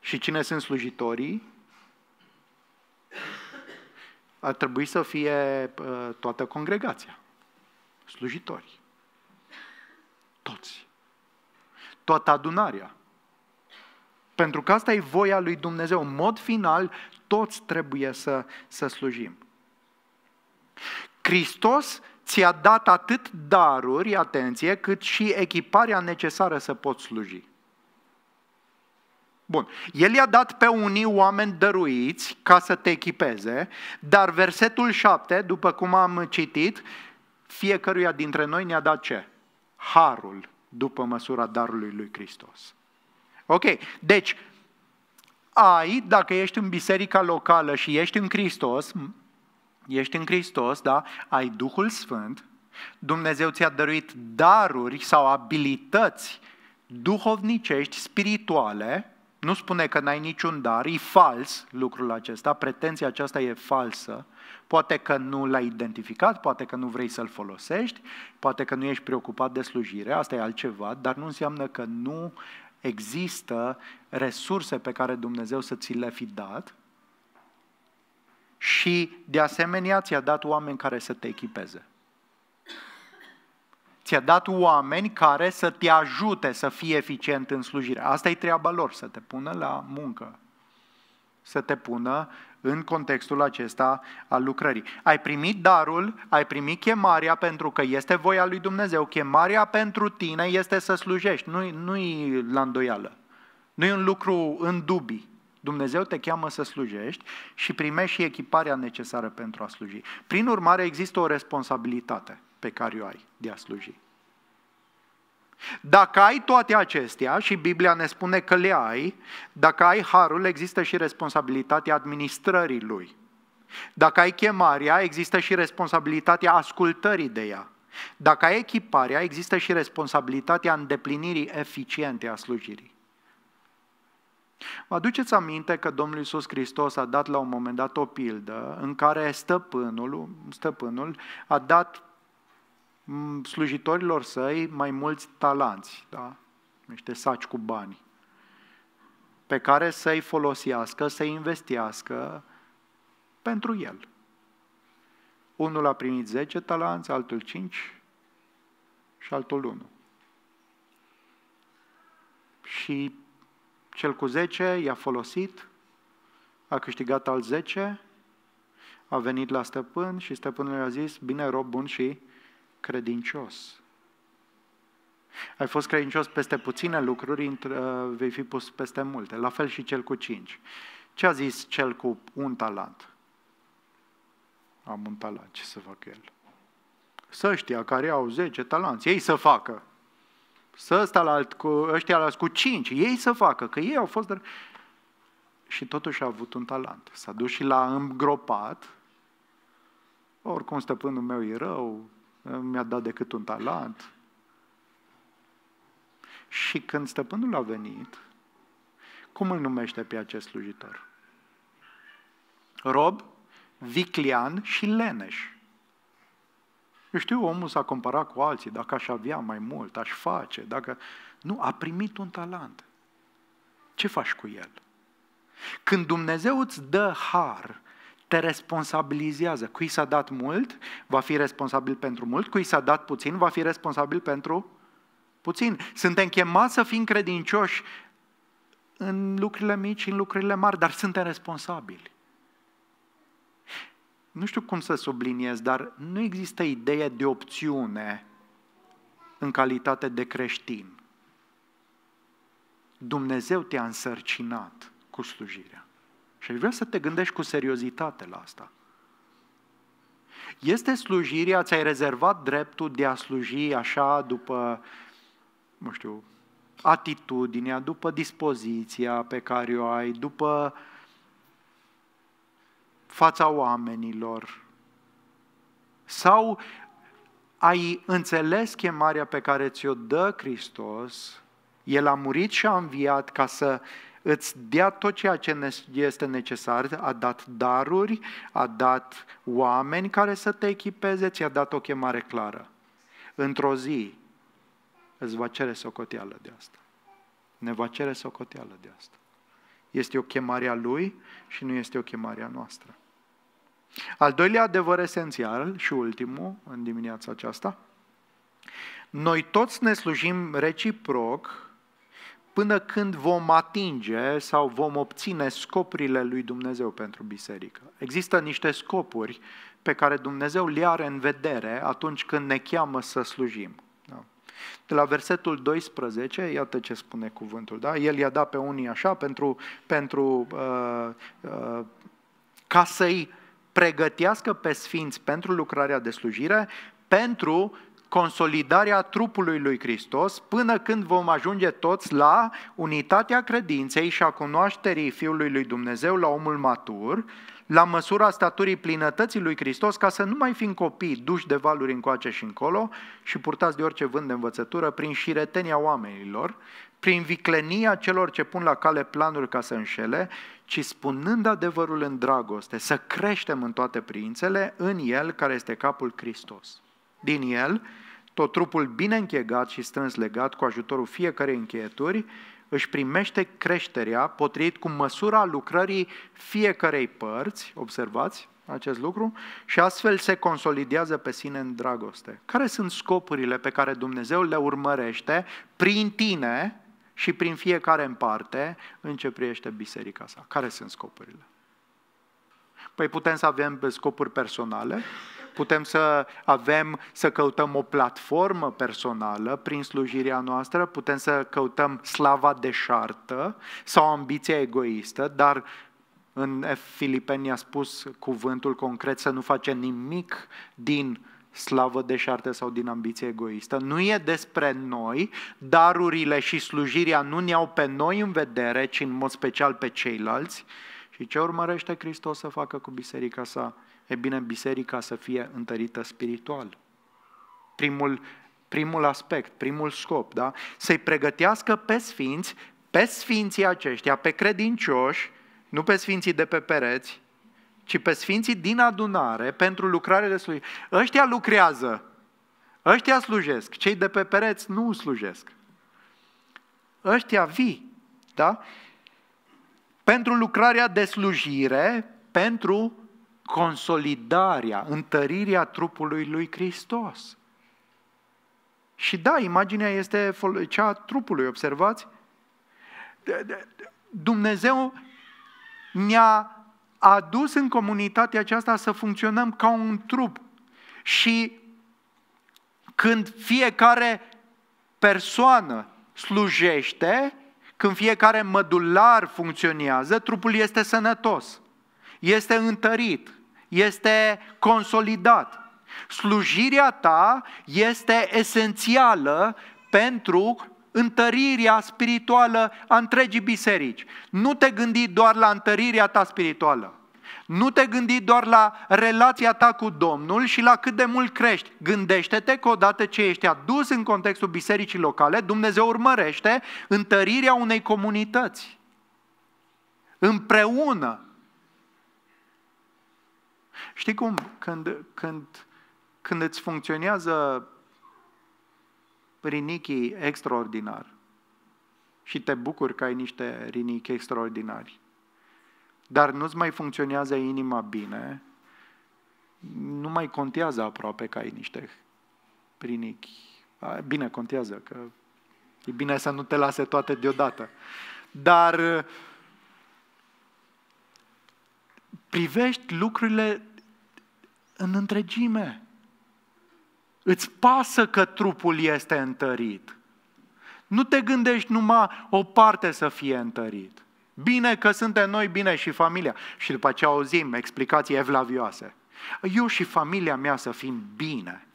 A: și cine sunt slujitorii, ar trebui să fie uh, toată congregația, slujitorii, toți toată adunarea. Pentru că asta e voia lui Dumnezeu. În mod final, toți trebuie să, să slujim. Hristos ți-a dat atât daruri, atenție, cât și echiparea necesară să poți sluji. Bun. El i-a dat pe unii oameni dăruiți ca să te echipeze, dar versetul 7, după cum am citit, fiecăruia dintre noi ne-a dat ce? Harul după măsura darului lui Hristos. Ok, deci ai, dacă ești în biserica locală și ești în Hristos, ești în Hristos, da, ai Duhul Sfânt, Dumnezeu ți-a dăruit daruri sau abilități duhovnicești, spirituale, nu spune că n-ai niciun dar, e fals lucrul acesta, pretenția aceasta e falsă. Poate că nu l-ai identificat, poate că nu vrei să-l folosești, poate că nu ești preocupat de slujire, asta e altceva, dar nu înseamnă că nu există resurse pe care Dumnezeu să ți le fi dat și de asemenea ți-a dat oameni care să te echipeze ți-a dat oameni care să te ajute să fii eficient în slujire. Asta e treaba lor, să te pună la muncă, să te pună în contextul acesta al lucrării. Ai primit darul, ai primit chemarea pentru că este voia lui Dumnezeu. Chemarea pentru tine este să slujești, nu, nu-i la îndoială. Nu i un lucru în dubii. Dumnezeu te cheamă să slujești și primești și echiparea necesară pentru a sluji. Prin urmare, există o responsabilitate pe care o ai de a sluji. Dacă ai toate acestea, și Biblia ne spune că le ai, dacă ai harul, există și responsabilitatea administrării lui. Dacă ai chemarea, există și responsabilitatea ascultării de ea. Dacă ai echiparea, există și responsabilitatea îndeplinirii eficiente a slujirii. Vă aduceți aminte că Domnul Iisus Hristos a dat la un moment dat o pildă în care stăpânul, stăpânul a dat Mm, slujitorilor săi mai mulți talanți, da? niște saci cu bani, pe care să-i folosească, să-i investească pentru el. Unul a primit 10 talanți, altul 5 și altul 1. Și cel cu 10 i-a folosit, a câștigat al 10, a venit la stăpân și stăpânul i-a zis, bine, rob bun și credincios. Ai fost credincios peste puține lucruri, ă, vei fi pus peste multe. La fel și cel cu cinci. Ce a zis cel cu un talent? Am un talent, ce să fac el? Să știa care au zece talanți, ei să facă. Să ăsta la alt, cu, ăștia la alt, cu cinci, ei să facă, că ei au fost... Dar... Și totuși a avut un talent. S-a dus și l-a îngropat. Oricum stăpânul meu e rău, mi-a dat decât un talent. Și când stăpânul a venit, cum îl numește pe acest slujitor? Rob, viclian și leneș. Eu știu, omul s-a comparat cu alții, dacă aș avea mai mult, aș face, dacă... Nu, a primit un talent. Ce faci cu el? Când Dumnezeu îți dă har, te responsabilizează. Cui s-a dat mult, va fi responsabil pentru mult, cui s-a dat puțin, va fi responsabil pentru puțin. Suntem chemați să fim credincioși în lucrurile mici, în lucrurile mari, dar suntem responsabili. Nu știu cum să subliniez, dar nu există idee de opțiune în calitate de creștin. Dumnezeu te-a însărcinat cu slujirea. Și aș vrea să te gândești cu seriozitate la asta. Este slujirea, ți-ai rezervat dreptul de a sluji așa după, nu știu, atitudinea, după dispoziția pe care o ai, după fața oamenilor. Sau ai înțeles chemarea pe care ți-o dă Hristos, El a murit și a înviat ca să îți dea tot ceea ce este necesar, a dat daruri, a dat oameni care să te echipeze, ți-a dat o chemare clară. Într-o zi îți va cere socoteală de asta. Ne va cere socoteală de asta. Este o chemare a Lui și nu este o chemare a noastră. Al doilea adevăr esențial și ultimul în dimineața aceasta, noi toți ne slujim reciproc până când vom atinge sau vom obține scopurile lui Dumnezeu pentru biserică. Există niște scopuri pe care Dumnezeu le are în vedere atunci când ne cheamă să slujim. Da. De la versetul 12, iată ce spune cuvântul, da? El i-a dat pe unii așa pentru, pentru uh, uh, ca să-i pregătească pe sfinți pentru lucrarea de slujire, pentru consolidarea trupului lui Hristos până când vom ajunge toți la unitatea credinței și a cunoașterii Fiului lui Dumnezeu la omul matur, la măsura staturii plinătății lui Hristos, ca să nu mai fim copii duși de valuri încoace și încolo și purtați de orice vânt de învățătură prin șiretenia oamenilor, prin viclenia celor ce pun la cale planuri ca să înșele, ci spunând adevărul în dragoste, să creștem în toate prințele în El care este capul Hristos. Din el, tot trupul bine închegat și strâns legat cu ajutorul fiecarei încheieturi, își primește creșterea potrivit cu măsura lucrării fiecarei părți, observați acest lucru, și astfel se consolidează pe sine în dragoste. Care sunt scopurile pe care Dumnezeu le urmărește prin tine și prin fiecare în parte în ce priește biserica sa? Care sunt scopurile? Păi putem să avem scopuri personale, putem să avem, să căutăm o platformă personală prin slujirea noastră, putem să căutăm slava deșartă sau ambiția egoistă, dar în Filipeni a spus cuvântul concret să nu facem nimic din slavă deșartă sau din ambiție egoistă. Nu e despre noi, darurile și slujirea nu ne au pe noi în vedere, ci în mod special pe ceilalți. Și ce urmărește Hristos să facă cu biserica sa? e bine biserica să fie întărită spiritual. Primul, primul aspect, primul scop, da? Să-i pregătească pe sfinți, pe sfinții aceștia, pe credincioși, nu pe sfinții de pe pereți, ci pe sfinții din adunare pentru lucrare de slujire. Ăștia lucrează, ăștia slujesc, cei de pe pereți nu slujesc. Ăștia vii, da? Pentru lucrarea de slujire, pentru consolidarea, întărirea trupului lui Hristos. Și da, imaginea este cea a trupului, observați? Dumnezeu ne-a adus în comunitatea aceasta să funcționăm ca un trup. Și când fiecare persoană slujește, când fiecare mădular funcționează, trupul este sănătos este întărit, este consolidat. Slujirea ta este esențială pentru întărirea spirituală a întregii biserici. Nu te gândi doar la întărirea ta spirituală. Nu te gândi doar la relația ta cu Domnul și la cât de mult crești. Gândește-te că odată ce ești adus în contextul bisericii locale, Dumnezeu urmărește întărirea unei comunități. Împreună Știi cum? Când, când, când îți funcționează rinichii extraordinar și te bucuri că ai niște rinichi extraordinari, dar nu-ți mai funcționează inima bine, nu mai contează aproape că ai niște rinichi. Bine, contează, că e bine să nu te lase toate deodată. Dar uh, privești lucrurile în întregime. Îți pasă că trupul este întărit. Nu te gândești numai o parte să fie întărit. Bine că suntem noi bine și familia. Și după ce auzim explicații evlavioase. Eu și familia mea să fim bine.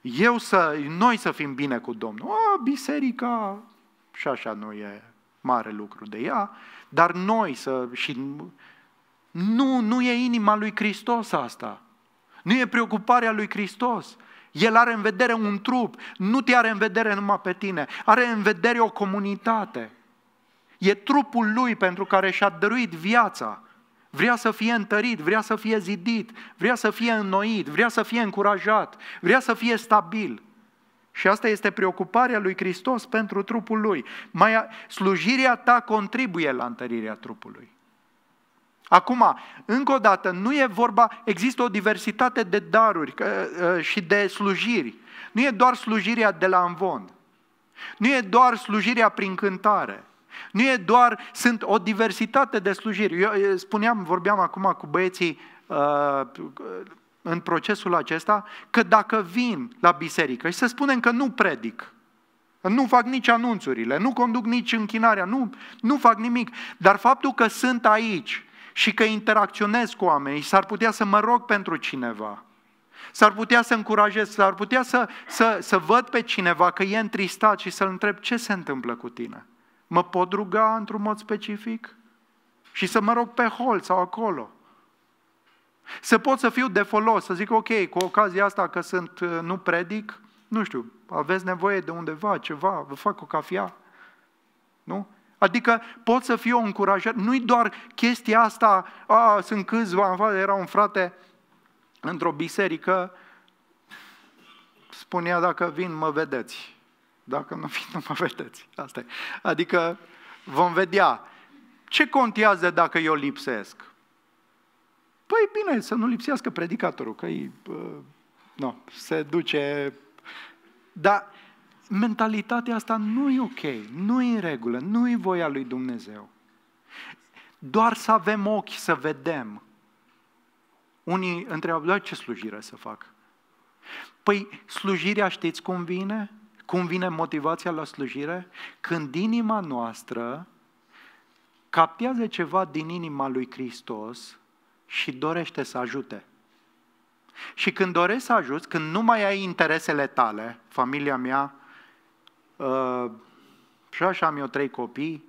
A: Eu să, noi să fim bine cu Domnul. O, biserica și așa nu e mare lucru de ea, dar noi să și nu, nu e inima lui Hristos asta. Nu e preocuparea lui Hristos. El are în vedere un trup, nu te are în vedere numai pe tine, are în vedere o comunitate. E trupul lui pentru care și-a dăruit viața. Vrea să fie întărit, vrea să fie zidit, vrea să fie înnoit, vrea să fie încurajat, vrea să fie stabil. Și asta este preocuparea lui Hristos pentru trupul lui. Mai, slujirea ta contribuie la întărirea trupului. Acum, încă o dată, nu e vorba, există o diversitate de daruri ă, și de slujiri. Nu e doar slujirea de la învon. Nu e doar slujirea prin cântare. Nu e doar, sunt o diversitate de slujiri. Eu spuneam, vorbeam acum cu băieții ă, în procesul acesta, că dacă vin la biserică și să spunem că nu predic, nu fac nici anunțurile, nu conduc nici închinarea, nu, nu fac nimic, dar faptul că sunt aici și că interacționez cu oamenii, s-ar putea să mă rog pentru cineva, s-ar putea să încurajez, s-ar putea să, să, să văd pe cineva că e întristat și să-l întreb ce se întâmplă cu tine. Mă pot ruga într-un mod specific? Și să mă rog pe hol sau acolo. Să pot să fiu de folos, să zic, ok, cu ocazia asta că sunt, nu predic, nu știu, aveți nevoie de undeva, ceva, vă fac o cafea, nu? Adică pot să fiu încurajat. Nu-i doar chestia asta, a, sunt câțiva, era un frate într-o biserică, spunea, dacă vin, mă vedeți. Dacă nu vin, nu mă vedeți. Asta e. Adică vom vedea. Ce contează dacă eu lipsesc? Păi bine, să nu lipsească predicatorul, că e, uh, no, se duce... Dar mentalitatea asta nu e ok, nu e în regulă, nu e voia lui Dumnezeu. Doar să avem ochi, să vedem. Unii întreabă, doar ce slujire să fac? Păi slujirea știți cum vine? Cum vine motivația la slujire? Când inima noastră captează ceva din inima lui Hristos și dorește să ajute. Și când dorești să ajuți, când nu mai ai interesele tale, familia mea, Uh, și așa am eu trei copii.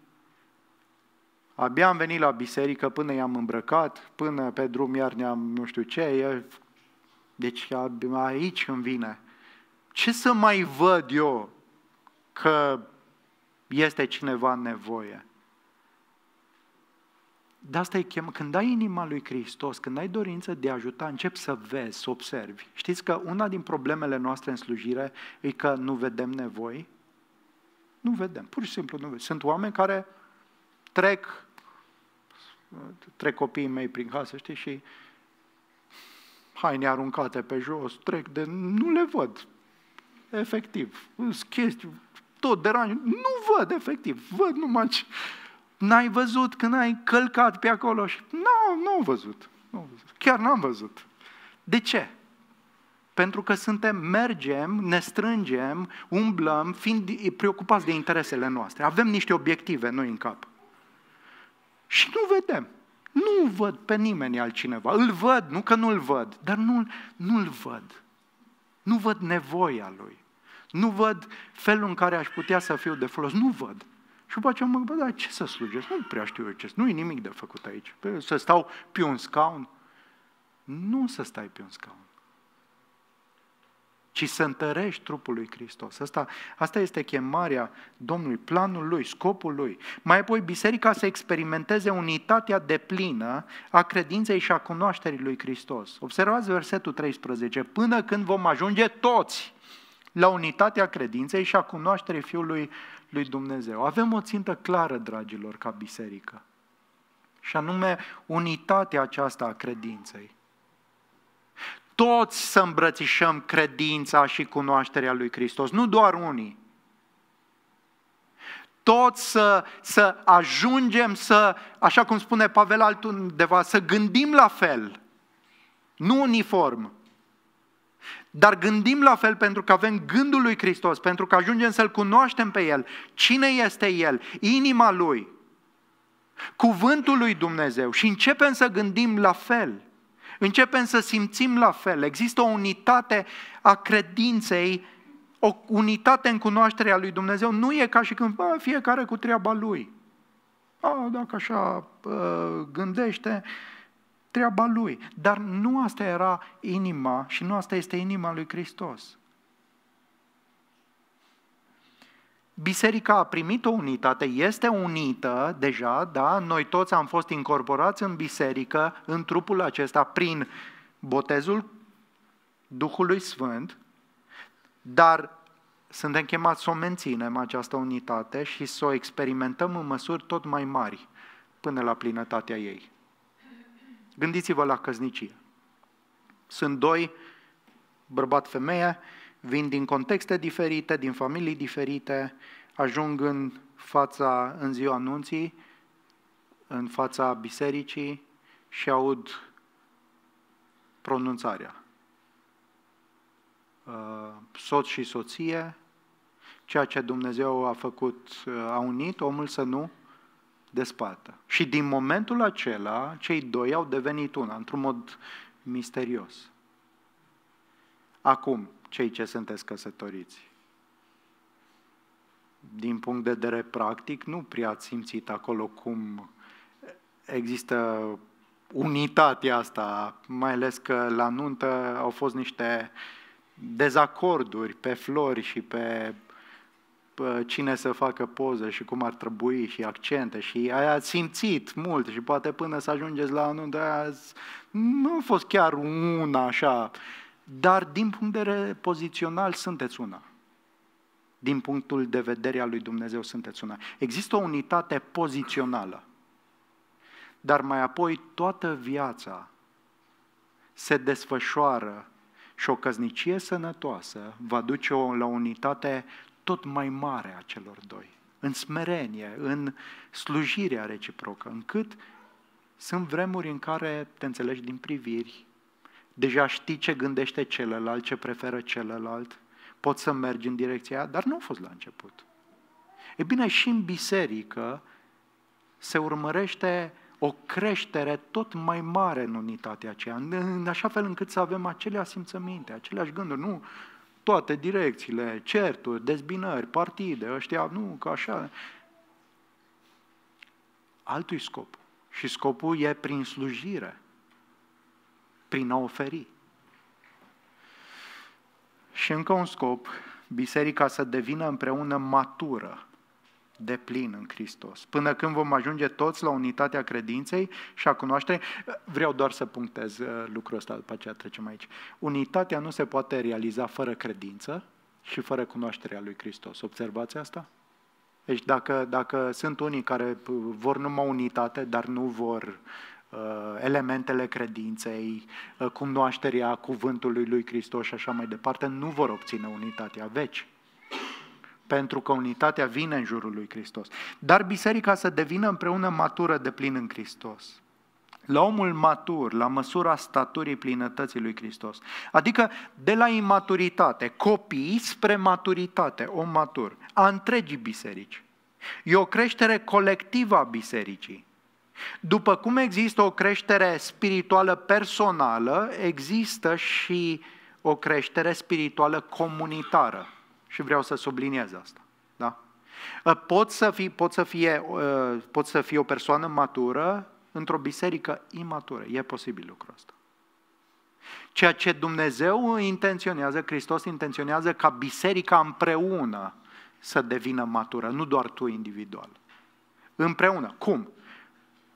A: Abia am venit la biserică până i-am îmbrăcat, până pe drum iar ne-am nu știu ce. E... Deci aici îmi vine. Ce să mai văd eu că este cineva în nevoie? De asta e chem. Când ai inima lui Hristos, când ai dorință de a ajuta, începi să vezi, să observi. Știți că una din problemele noastre în slujire e că nu vedem nevoi, nu vedem, pur și simplu nu vedem. Sunt oameni care trec, trec copiii mei prin casă, știi, și haine aruncate pe jos, trec de... nu le văd. Efectiv. chestii, tot deranj. Nu văd, efectiv. Văd numai ce... N-ai văzut când ai călcat pe acolo și... Nu, nu am văzut. Nu am văzut. Chiar n-am văzut. De ce? pentru că suntem, mergem, ne strângem, umblăm, fiind preocupați de interesele noastre. Avem niște obiective noi în cap. Și nu vedem. Nu văd pe nimeni altcineva. Îl văd, nu că nu-l văd, dar nu, nu-l văd. Nu văd nevoia lui. Nu văd felul în care aș putea să fiu de folos. Nu văd. Și după aceea mă gândesc, dar ce să slujesc? Nu prea știu eu ce. Nu e nimic de făcut aici. Să stau pe un scaun? Nu să stai pe un scaun ci să întărești trupul lui Hristos. Asta, asta este chemarea Domnului, planul lui, scopul lui. Mai apoi, biserica să experimenteze unitatea de plină a credinței și a cunoașterii lui Hristos. Observați versetul 13. Până când vom ajunge toți la unitatea credinței și a cunoașterii Fiului lui Dumnezeu. Avem o țintă clară, dragilor, ca biserică. Și anume unitatea aceasta a credinței toți să îmbrățișăm credința și cunoașterea lui Hristos, nu doar unii. Toți să, să ajungem să, așa cum spune Pavel altundeva, să gândim la fel, nu uniform, dar gândim la fel pentru că avem gândul lui Hristos, pentru că ajungem să-L cunoaștem pe El. Cine este El? Inima Lui. Cuvântul lui Dumnezeu. Și începem să gândim la fel începem să simțim la fel. Există o unitate a credinței, o unitate în cunoașterea lui Dumnezeu. Nu e ca și când bă, fiecare cu treaba lui. A, dacă așa bă, gândește, treaba lui. Dar nu asta era inima și nu asta este inima lui Hristos. biserica a primit o unitate, este unită deja, da? Noi toți am fost incorporați în biserică, în trupul acesta, prin botezul Duhului Sfânt, dar suntem chemați să o menținem această unitate și să o experimentăm în măsuri tot mai mari până la plinătatea ei. Gândiți-vă la căsnicie. Sunt doi, bărbat-femeie, vin din contexte diferite, din familii diferite, ajung în fața, în ziua anunții, în fața bisericii și aud pronunțarea. Uh, soț și soție, ceea ce Dumnezeu a făcut, uh, a unit, omul să nu despartă. Și din momentul acela, cei doi au devenit una, într-un mod misterios. Acum, cei ce sunteți căsătoriți. Din punct de vedere practic, nu prea ați simțit acolo cum există unitatea asta, mai ales că la nuntă au fost niște dezacorduri pe flori și pe cine să facă poze și cum ar trebui și accente și aia simțit mult și poate până să ajungeți la anul de azi nu a fost chiar una așa dar din punct de vedere pozițional sunteți una. Din punctul de vedere al lui Dumnezeu sunteți una. Există o unitate pozițională. Dar mai apoi toată viața se desfășoară și o căznicie sănătoasă va duce o la unitate tot mai mare a celor doi. În smerenie, în slujirea reciprocă, încât sunt vremuri în care te înțelegi din priviri, deja știi ce gândește celălalt, ce preferă celălalt, poți să mergi în direcția aia, dar nu a fost la început. E bine, și în biserică se urmărește o creștere tot mai mare în unitatea aceea, în așa fel încât să avem aceleași simțăminte, aceleași gânduri, nu toate direcțiile, certuri, dezbinări, partide, ăștia, nu, că așa. Altui scop. Și scopul e prin slujire prin a oferi. Și încă un scop, biserica să devină împreună matură, de plin în Hristos, până când vom ajunge toți la unitatea credinței și a cunoașterii. Vreau doar să punctez uh, lucrul ăsta, după aceea trecem aici. Unitatea nu se poate realiza fără credință și fără cunoașterea lui Hristos. Observați asta? Deci dacă, dacă sunt unii care uh, vor numai unitate, dar nu vor Uh, elementele credinței, uh, cunoașterea cuvântului lui Hristos și așa mai departe, nu vor obține unitatea veci. Pentru că unitatea vine în jurul lui Hristos. Dar biserica să devină împreună matură de plin în Hristos. La omul matur, la măsura staturii plinătății lui Hristos. Adică de la imaturitate, copii spre maturitate, om matur, a întregii biserici. E o creștere colectivă a bisericii. După cum există o creștere spirituală personală, există și o creștere spirituală comunitară. Și vreau să subliniez asta. Da? Ă, pot să, fie, pot, să fie, pot să fie o persoană matură într-o biserică imatură. E posibil lucrul ăsta. Ceea ce Dumnezeu intenționează, Hristos intenționează ca biserica împreună să devină matură, nu doar tu individual. Împreună. Cum?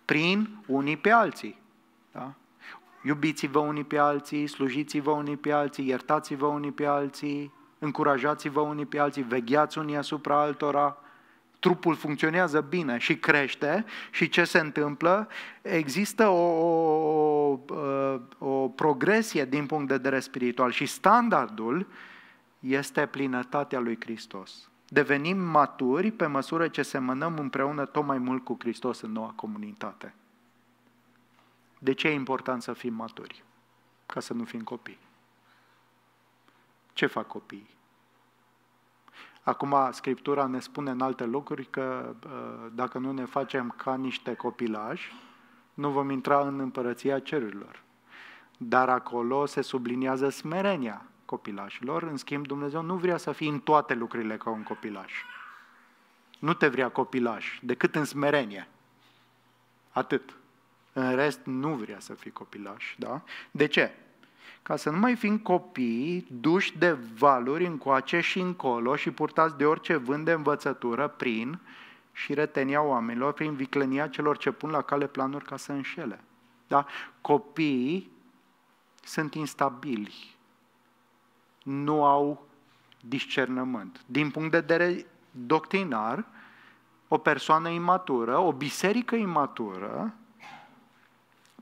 A: prin unii pe alții. Da? Iubiți-vă unii pe alții, slujiți-vă unii pe alții, iertați-vă unii pe alții, încurajați-vă unii pe alții, vegheați unii asupra altora. Trupul funcționează bine și crește și ce se întâmplă? Există o, o, o, o progresie din punct de vedere spiritual și standardul este plinătatea lui Hristos devenim maturi pe măsură ce semănăm împreună tot mai mult cu Hristos în noua comunitate. De ce e important să fim maturi? Ca să nu fim copii. Ce fac copiii? Acum, Scriptura ne spune în alte locuri că uh, dacă nu ne facem ca niște copilași, nu vom intra în împărăția cerurilor. Dar acolo se subliniază smerenia copilașilor, în schimb Dumnezeu nu vrea să fii în toate lucrurile ca un copilaș. Nu te vrea copilaș, decât în smerenie. Atât. În rest, nu vrea să fii copilaș, da? De ce? Ca să nu mai fim copii duși de valuri încoace și încolo și purtați de orice vânt de învățătură prin și retenia oamenilor, prin viclenia celor ce pun la cale planuri ca să înșele. Da? Copiii sunt instabili, nu au discernământ. Din punct de vedere doctrinar, o persoană imatură, o biserică imatură,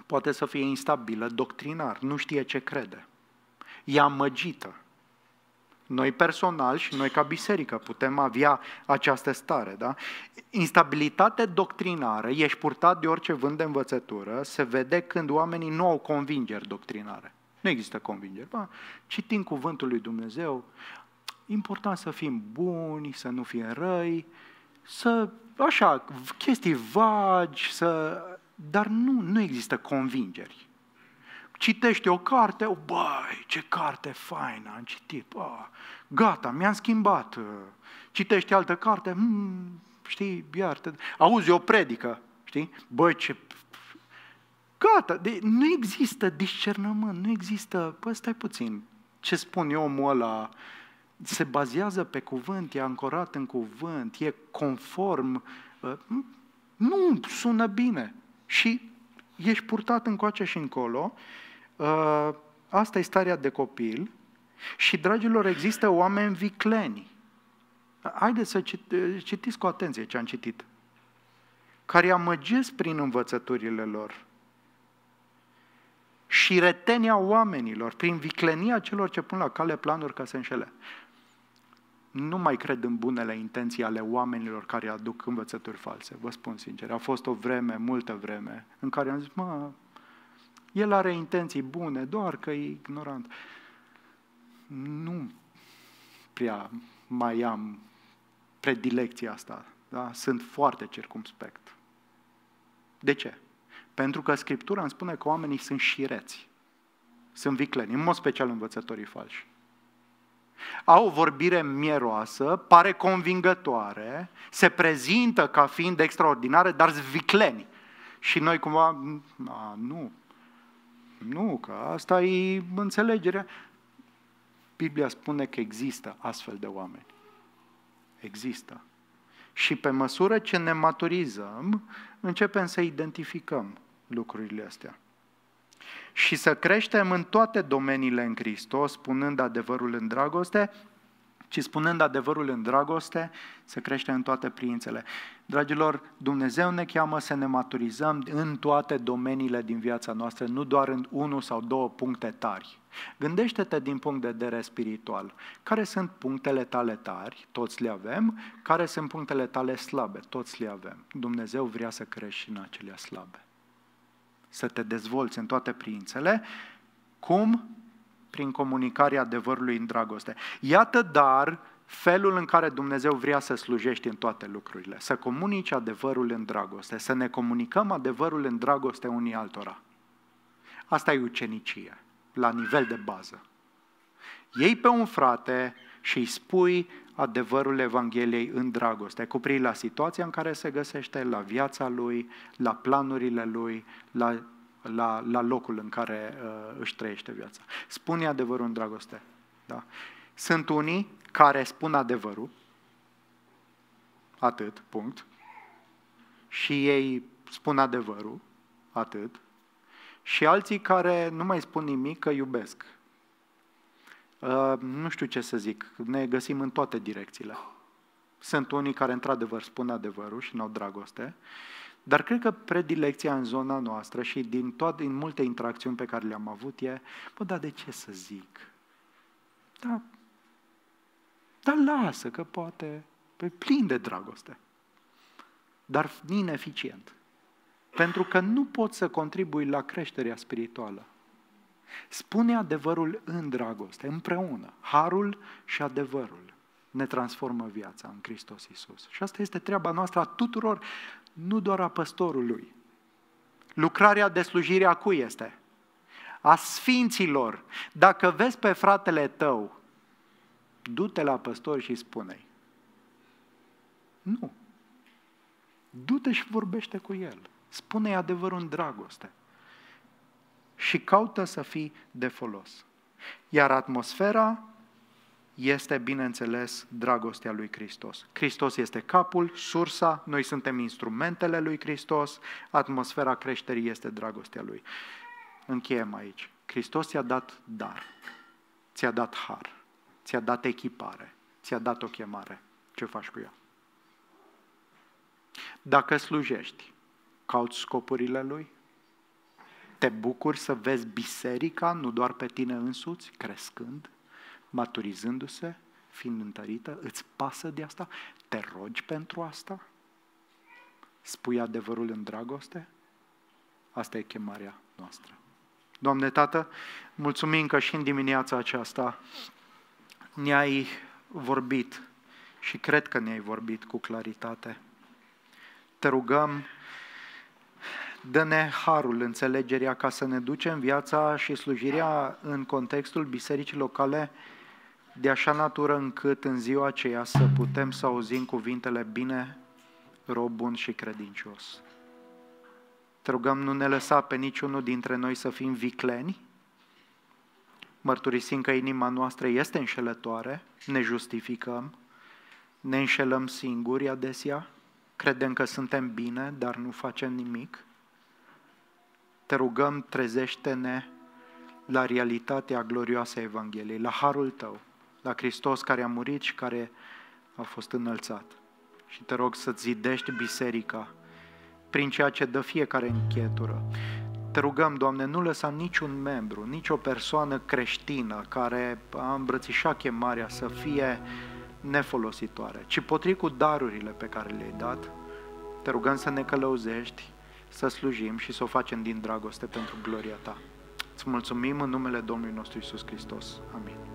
A: poate să fie instabilă doctrinar, nu știe ce crede. E amăgită. Noi personal și noi ca biserică putem avea această stare, da? Instabilitate doctrinară, ești purtat de orice vânt de învățătură, se vede când oamenii nu au convingeri doctrinare. Nu există convingeri. Ba, citim cuvântul lui Dumnezeu, important să fim buni, să nu fim răi, să, așa, chestii vagi, să... Dar nu, nu există convingeri. Citește o carte, o, oh, băi, ce carte faină, am citit, a, gata, mi-am schimbat. Citește altă carte, mm, știi, iar, te... auzi o predică, știi, băi, ce Gata, de, nu există discernământ, nu există, păi stai puțin, ce eu omul ăla se bazează pe cuvânt, e ancorat în cuvânt, e conform, ă, nu sună bine. Și ești purtat încoace și încolo, ă, asta e starea de copil și, dragilor, există oameni vicleni. Haideți să ă, citiți cu atenție ce am citit care amăgesc prin învățăturile lor și retenia oamenilor prin viclenia celor ce pun la cale planuri ca să înșele. Nu mai cred în bunele intenții ale oamenilor care aduc învățături false, vă spun sincer. A fost o vreme, multă vreme, în care am zis, mă, el are intenții bune, doar că e ignorant. Nu prea mai am predilecția asta. Da? Sunt foarte circumspect. De ce? Pentru că Scriptura îmi spune că oamenii sunt șireți, sunt vicleni, în mod special învățătorii falși. Au o vorbire mieroasă, pare convingătoare, se prezintă ca fiind extraordinare, dar sunt vicleni. Și noi cumva, a, nu, nu, că asta e înțelegerea. Biblia spune că există astfel de oameni. Există. Și pe măsură ce ne maturizăm, începem să identificăm lucrurile astea. Și să creștem în toate domeniile în Hristos, spunând adevărul în dragoste, ci spunând adevărul în dragoste, se crește în toate prințele. Dragilor, Dumnezeu ne cheamă să ne maturizăm în toate domeniile din viața noastră, nu doar în unul sau două puncte tari. Gândește-te din punct de vedere spiritual. Care sunt punctele tale tari? Toți le avem. Care sunt punctele tale slabe? Toți le avem. Dumnezeu vrea să crești în acelea slabe. Să te dezvolți în toate prințele. Cum? prin comunicarea adevărului în dragoste. Iată dar felul în care Dumnezeu vrea să slujești în toate lucrurile, să comunici adevărul în dragoste, să ne comunicăm adevărul în dragoste unii altora. Asta e ucenicie, la nivel de bază. Ei pe un frate și îi spui adevărul Evangheliei în dragoste, cu la situația în care se găsește, la viața lui, la planurile lui, la la, la locul în care uh, își trăiește viața. Spune adevărul în dragoste. Da? Sunt unii care spun adevărul, atât, punct, și ei spun adevărul, atât, și alții care nu mai spun nimic că iubesc. Uh, nu știu ce să zic, ne găsim în toate direcțiile. Sunt unii care într-adevăr spun adevărul și nu au dragoste, dar cred că predilecția în zona noastră și din, toate, din multe interacțiuni pe care le-am avut e, bă, dar de ce să zic? Da, dar lasă că poate, pe plin de dragoste, dar ineficient. Pentru că nu poți să contribui la creșterea spirituală. Spune adevărul în dragoste, împreună. Harul și adevărul ne transformă viața în Hristos Isus. Și asta este treaba noastră a tuturor nu doar a păstorului. Lucrarea de slujire a cui este? A sfinților. Dacă vezi pe fratele tău, du-te la păstor și spune-i. Nu. Du-te și vorbește cu el. Spune-i adevărul în dragoste. Și caută să fii de folos. Iar atmosfera este, bineînțeles, dragostea lui Hristos. Hristos este capul, sursa, noi suntem instrumentele lui Hristos, atmosfera creșterii este dragostea lui. Încheiem aici. Hristos ți-a dat dar, ți-a dat har, ți-a dat echipare, ți-a dat o chemare. Ce faci cu ea? Dacă slujești, cauți scopurile lui? Te bucuri să vezi biserica, nu doar pe tine însuți, crescând? maturizându-se, fiind întărită, îți pasă de asta? Te rogi pentru asta? Spui adevărul în dragoste? Asta e chemarea noastră. Doamne Tată, mulțumim că și în dimineața aceasta ne-ai vorbit și cred că ne-ai vorbit cu claritate. Te rugăm, dă-ne harul, înțelegerea ca să ne ducem viața și slujirea în contextul bisericii locale de așa natură încât în ziua aceea să putem să auzim cuvintele bine, rob bun și credincios. Te rugăm, nu ne lăsa pe niciunul dintre noi să fim vicleni, mărturisim că inima noastră este înșelătoare, ne justificăm, ne înșelăm singuri adesea, credem că suntem bine, dar nu facem nimic. Te rugăm, trezește-ne la realitatea glorioasă a Evangheliei, la harul tău la Hristos care a murit și care a fost înălțat. Și te rog să zidești biserica prin ceea ce dă fiecare închetură. Te rugăm, Doamne, nu lăsa niciun membru, nicio persoană creștină care a îmbrățișat chemarea să fie nefolositoare, ci potri cu darurile pe care le-ai dat, te rugăm să ne călăuzești, să slujim și să o facem din dragoste pentru gloria Ta. Îți mulțumim în numele Domnului nostru Isus Hristos. Amin.